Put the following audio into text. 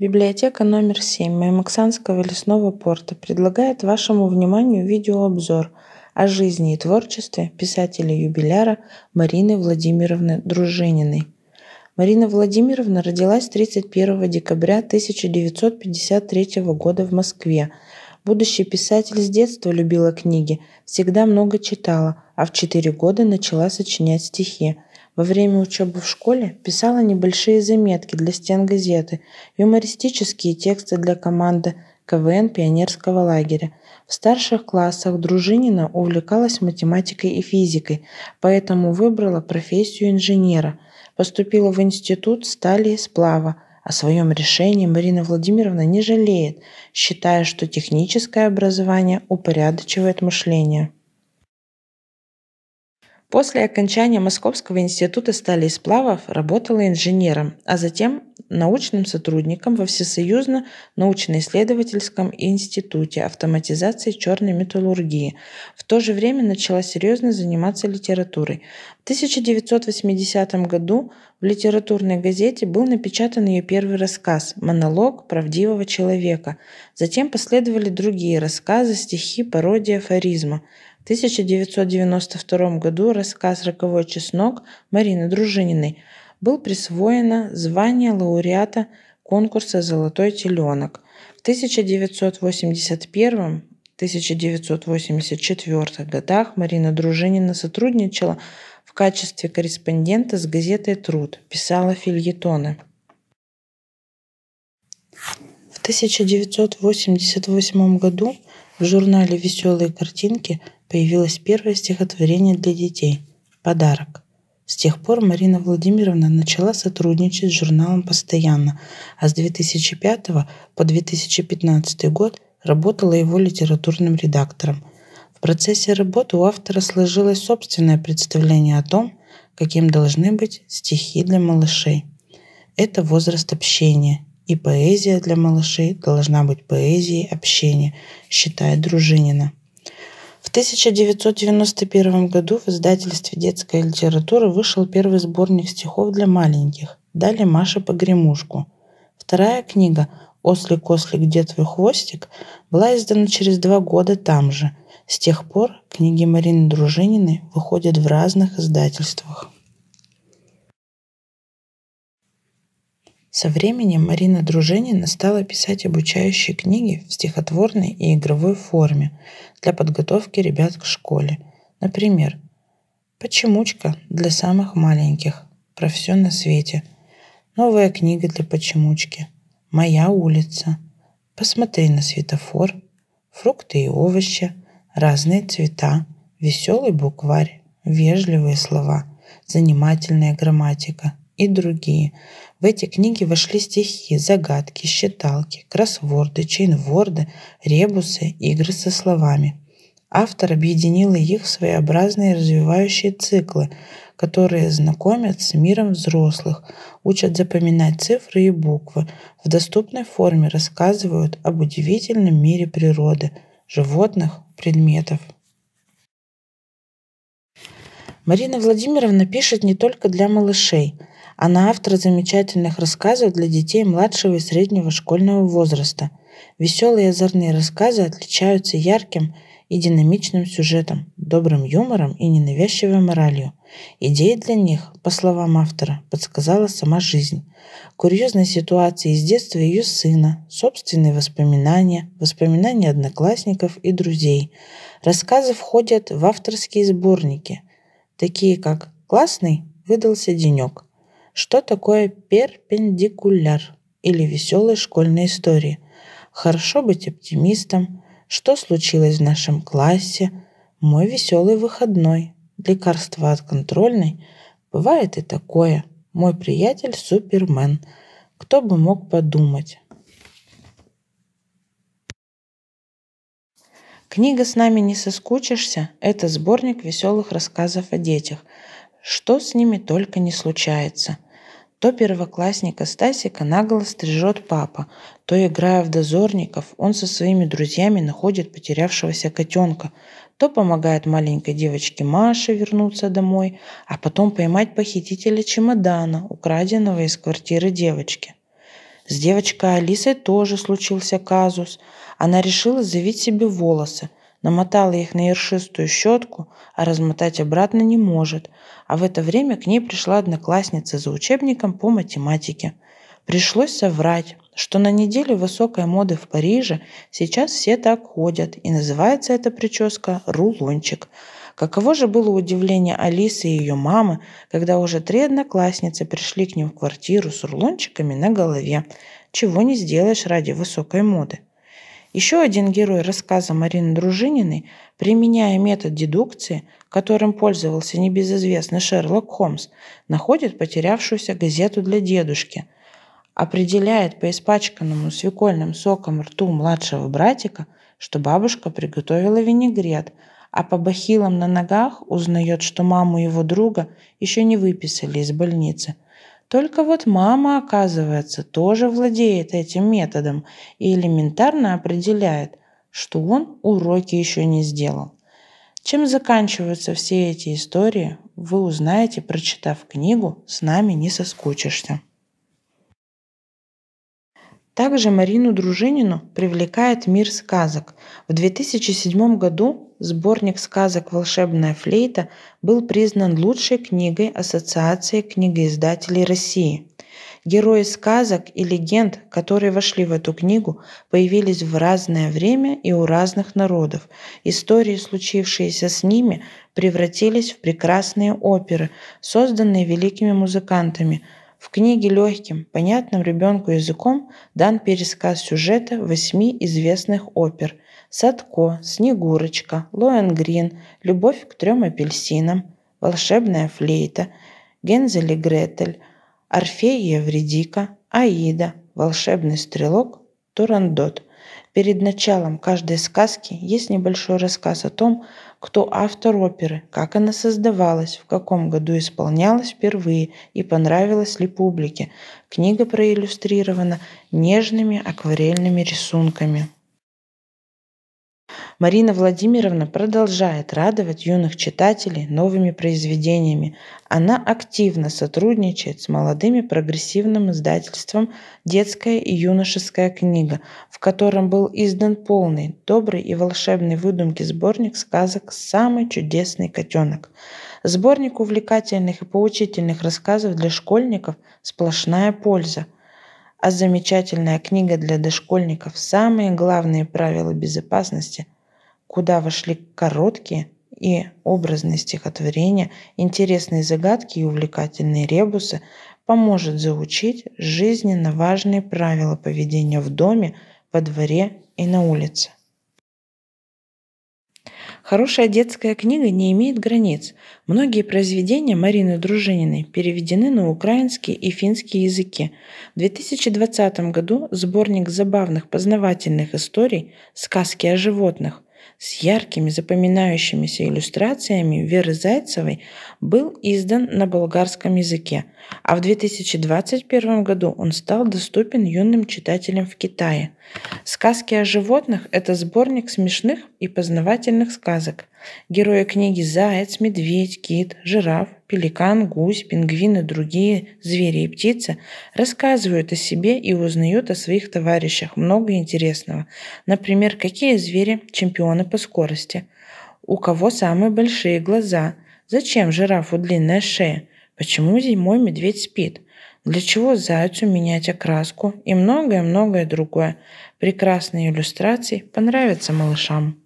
Библиотека номер 7 Маймаксанского лесного порта предлагает вашему вниманию видеообзор о жизни и творчестве писателя-юбиляра Марины Владимировны Дружининой. Марина Владимировна родилась 31 декабря 1953 года в Москве. Будущий писатель с детства любила книги, всегда много читала, а в 4 года начала сочинять стихи – во время учебы в школе писала небольшие заметки для стен газеты, юмористические тексты для команды КВН пионерского лагеря. В старших классах Дружинина увлекалась математикой и физикой, поэтому выбрала профессию инженера. Поступила в институт стали и сплава. О своем решении Марина Владимировна не жалеет, считая, что техническое образование упорядочивает мышление. После окончания Московского института стали сплавов работала инженером, а затем научным сотрудником во Всесоюзно научно-исследовательском институте автоматизации черной металлургии. В то же время начала серьезно заниматься литературой. В 1980 году в литературной газете был напечатан ее первый рассказ «Монолог правдивого человека». Затем последовали другие рассказы, стихи, пародия афоризма. 1992 году рассказ «Роковой чеснок» Марины Дружининой был присвоено звание лауреата конкурса «Золотой теленок». В 1981-1984 годах Марина Дружинина сотрудничала в качестве корреспондента с газетой «Труд», писала фильетоны. В 1988 году в журнале «Веселые картинки» появилось первое стихотворение для детей «Подарок». С тех пор Марина Владимировна начала сотрудничать с журналом постоянно, а с 2005 по 2015 год работала его литературным редактором. В процессе работы у автора сложилось собственное представление о том, каким должны быть стихи для малышей. Это возраст общения, и поэзия для малышей должна быть поэзией общения, считает Дружинина. В 1991 году в издательстве детской литературы вышел первый сборник стихов для маленьких «Дали Маше погремушку». Вторая книга «Ослик-ослик, где твой хвостик» была издана через два года там же. С тех пор книги Марины Дружининой выходят в разных издательствах. Со временем Марина Дружинина стала писать обучающие книги в стихотворной и игровой форме для подготовки ребят к школе. Например, «Почемучка для самых маленьких», «Про все на свете», «Новая книга для почемучки», «Моя улица», «Посмотри на светофор», «Фрукты и овощи», «Разные цвета», «Веселый букварь», «Вежливые слова», «Занимательная грамматика», и другие. В эти книги вошли стихи, загадки, считалки, кроссворды, чейнворды, ребусы, игры со словами. Автор объединил их в своеобразные развивающие циклы, которые знакомят с миром взрослых, учат запоминать цифры и буквы, в доступной форме рассказывают об удивительном мире природы, животных, предметов. Марина Владимировна пишет не только для малышей – она а автор замечательных рассказов для детей младшего и среднего школьного возраста. Веселые и озорные рассказы отличаются ярким и динамичным сюжетом, добрым юмором и ненавязчивой моралью. Идеи для них, по словам автора, подсказала сама жизнь. Курьезные ситуации из детства ее сына, собственные воспоминания, воспоминания одноклассников и друзей. Рассказы входят в авторские сборники, такие как «Классный выдался денек», что такое перпендикуляр или веселые школьные истории? Хорошо быть оптимистом. Что случилось в нашем классе? Мой веселый выходной. Лекарство от контрольной. Бывает и такое. Мой приятель Супермен. Кто бы мог подумать? Книга «С нами не соскучишься» – это сборник веселых рассказов о детях, что с ними только не случается. То первоклассника Стасика нагло стрижет папа, то, играя в дозорников, он со своими друзьями находит потерявшегося котенка, то помогает маленькой девочке Маше вернуться домой, а потом поймать похитителя чемодана, украденного из квартиры девочки. С девочкой Алисой тоже случился казус. Она решила завить себе волосы – Намотала их на ершистую щетку, а размотать обратно не может. А в это время к ней пришла одноклассница за учебником по математике. Пришлось соврать, что на неделе высокой моды в Париже сейчас все так ходят, и называется эта прическа «рулончик». Каково же было удивление Алисы и ее мамы, когда уже три одноклассницы пришли к ним в квартиру с рулончиками на голове. Чего не сделаешь ради высокой моды. Еще один герой рассказа Марины Дружининой, применяя метод дедукции, которым пользовался небезызвестный Шерлок Холмс, находит потерявшуюся газету для дедушки, определяет по испачканному свекольным соком рту младшего братика, что бабушка приготовила винегрет, а по бахилам на ногах узнает, что маму его друга еще не выписали из больницы – только вот мама, оказывается, тоже владеет этим методом и элементарно определяет, что он уроки еще не сделал. Чем заканчиваются все эти истории, вы узнаете, прочитав книгу «С нами не соскучишься». Также Марину Дружинину привлекает мир сказок. В 2007 году Сборник сказок «Волшебная флейта» был признан лучшей книгой Ассоциации книгоиздателей России. Герои сказок и легенд, которые вошли в эту книгу, появились в разное время и у разных народов. Истории, случившиеся с ними, превратились в прекрасные оперы, созданные великими музыкантами – в книге легким, понятным ребенку языком дан пересказ сюжета восьми известных опер «Садко», «Снегурочка», «Лоэнгрин», «Любовь к трем апельсинам», «Волшебная флейта», «Гензель и Гретель», «Орфей и Евредика», «Аида», «Волшебный стрелок», «Турандот», Перед началом каждой сказки есть небольшой рассказ о том, кто автор оперы, как она создавалась, в каком году исполнялась впервые и понравилась ли публике. Книга проиллюстрирована нежными акварельными рисунками. Марина Владимировна продолжает радовать юных читателей новыми произведениями. Она активно сотрудничает с молодыми прогрессивным издательством «Детская и юношеская книга», в котором был издан полный, добрый и волшебный выдумки сборник сказок «Самый чудесный котенок». Сборник увлекательных и поучительных рассказов для школьников «Сплошная польза», а замечательная книга для дошкольников «Самые главные правила безопасности» куда вошли короткие и образные стихотворения, интересные загадки и увлекательные ребусы, поможет заучить жизненно важные правила поведения в доме, во дворе и на улице. Хорошая детская книга не имеет границ. Многие произведения Марины Дружининой переведены на украинский и финский языки. В 2020 году сборник забавных познавательных историй «Сказки о животных» с яркими запоминающимися иллюстрациями Веры Зайцевой был издан на болгарском языке, а в 2021 году он стал доступен юным читателям в Китае. «Сказки о животных» — это сборник смешных и познавательных сказок. Герои книги – заяц, медведь, кит, жираф пеликан, гусь, пингвины и другие звери и птицы рассказывают о себе и узнают о своих товарищах много интересного. Например, какие звери чемпионы по скорости, у кого самые большие глаза, зачем жирафу длинная шея, почему зимой медведь спит, для чего зайцу менять окраску и многое-многое другое. Прекрасные иллюстрации понравятся малышам.